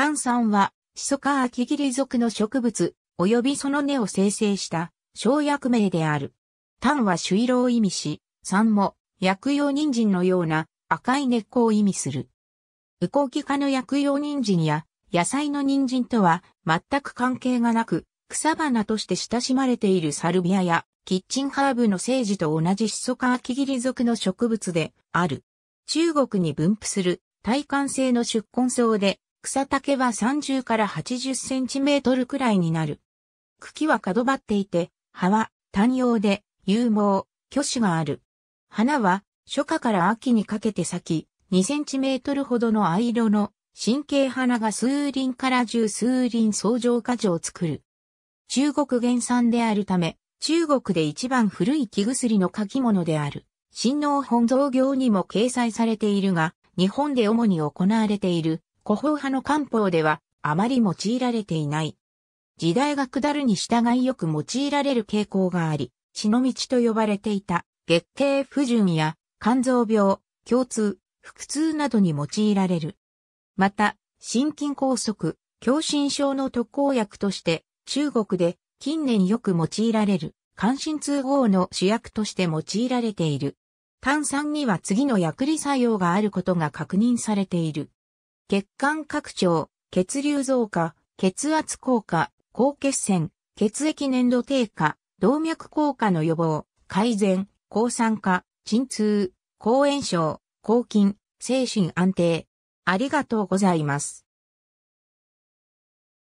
炭酸は、シソカアキギリ属の植物、及びその根を生成した、生薬名である。炭は朱色を意味し、酸も、薬用人参のような赤い根っこを意味する。ウコウキ科の薬用人参や、野菜の人参とは全く関係がなく、草花として親しまれているサルビアや、キッチンハーブのセージと同じシソカアキギリ属の植物である。中国に分布する、耐寒性の宿根草で、草丈は30から80センチメートルくらいになる。茎は角張っていて、葉は単葉で、有毛、巨種がある。花は初夏から秋にかけて咲き、2センチメートルほどの藍色の神経花が数輪から十数輪相乗果樹を作る。中国原産であるため、中国で一番古い木薬の書き物である。新農本草業にも掲載されているが、日本で主に行われている古法派の漢方ではあまり用いられていない。時代が下るに従いよく用いられる傾向があり、血の道と呼ばれていた月経不順や肝臓病、胸痛、腹痛などに用いられる。また、心筋梗塞、狭心症の特効薬として中国で近年よく用いられる関心通号の主役として用いられている。炭酸には次の薬理作用があることが確認されている。血管拡張、血流増加、血圧降下、高血栓、血液粘度低下、動脈硬化の予防、改善、抗酸化、鎮痛、抗炎症、抗菌、精神安定。ありがとうございます。